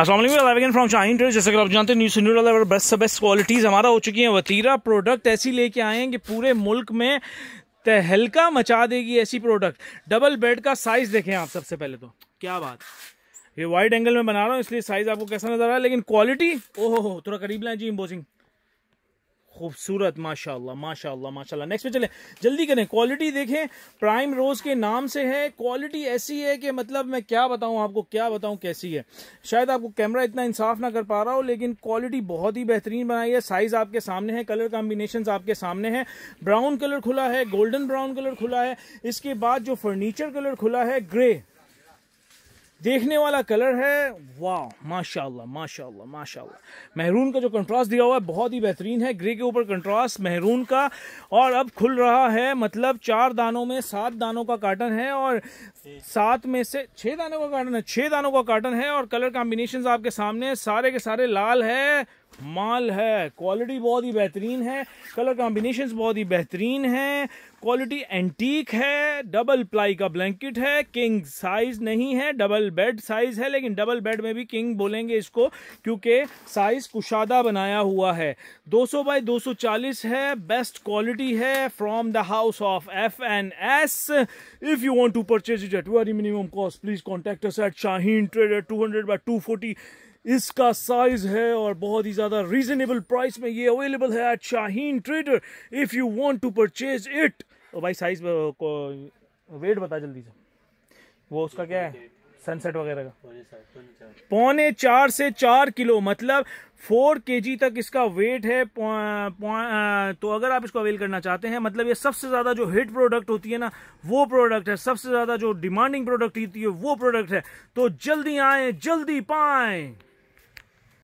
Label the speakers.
Speaker 1: Aslam from चाइंडर जैसे कि आप जानते हैं न्यू सिंडर अलेवर बेस्ट से बेस्ट क्वालिटीज़ हमारा हो चुकी हैं वतीरा प्रोडक्ट ऐसी लेके आए हैं कि पूरे मुल्क में तहलका मचा देगी ऐसी प्रोडक्ट डबल बेड का साइज़ देखें आप सबसे पहले तो क्या बात ये वाइड एंगल में बना रहा हूँ इसलिए साइज़ आपको कैसा नज़र आ रहा है लेकिन क्वालिटी ओहो हो थोड़ा करीब लाएँ जी इम्बोसिंग खूबसूरत माशाल्लाह माशाल्लाह माशाल्लाह नेक्स्ट पे चले जल्दी करें क्वालिटी देखें प्राइम रोज के नाम से है क्वालिटी ऐसी है कि मतलब मैं क्या बताऊं आपको क्या बताऊं कैसी है शायद आपको कैमरा इतना इंसाफ ना कर पा रहा हो लेकिन क्वालिटी बहुत ही बेहतरीन बनाई है साइज आपके सामने है कलर कॉम्बिनेशन आपके सामने है ब्राउन कलर खुला है गोल्डन ब्राउन कलर खुला है इसके बाद जो फर्नीचर कलर खुला है ग्रे देखने वाला कलर है वाह माशाल्लाह माशाल्लाह माशाल्लाह महरून का जो कंट्रास्ट दिया हुआ है बहुत ही बेहतरीन है ग्रे के ऊपर कंट्रास्ट महरून का और अब खुल रहा है मतलब चार दानों में सात दानों का कार्टन है और सात में से छः दानों का कार्टन है छः दानों का कार्टन है और कलर कॉम्बिनेशन आपके सामने सारे के सारे लाल है माल है क्वालिटी बहुत ही बेहतरीन है कलर कॉम्बिनेशन बहुत ही बेहतरीन है क्वालिटी एंटीक है डबल प्लाई का ब्लैंकेट है किंग साइज नहीं है डबल बेड साइज है लेकिन डबल बेड में भी किंग बोलेंगे इसको क्योंकि साइज कुशादा बनाया हुआ है 200 बाई दो है बेस्ट क्वालिटी है from the house of F N S if you want to purchase it at very minimum cost please contact at Shaheen trade at two hundred by two forty इसका size है और बहुत ही ज़्यादा reasonable price में ये available है at Shaheen trader if you want to purchase it भाई size weight बता जल्दी से वो उसका क्या है सनसेट वगैरह का पौने चार से चार किलो मतलब फोर के तक इसका वेट है तो अगर आप इसको अवेल करना चाहते हैं मतलब ये सबसे ज़्यादा जो हिट प्रोडक्ट होती है ना वो प्रोडक्ट है सबसे ज़्यादा जो डिमांडिंग प्रोडक्ट होती है वो प्रोडक्ट है तो जल्दी आए जल्दी पाए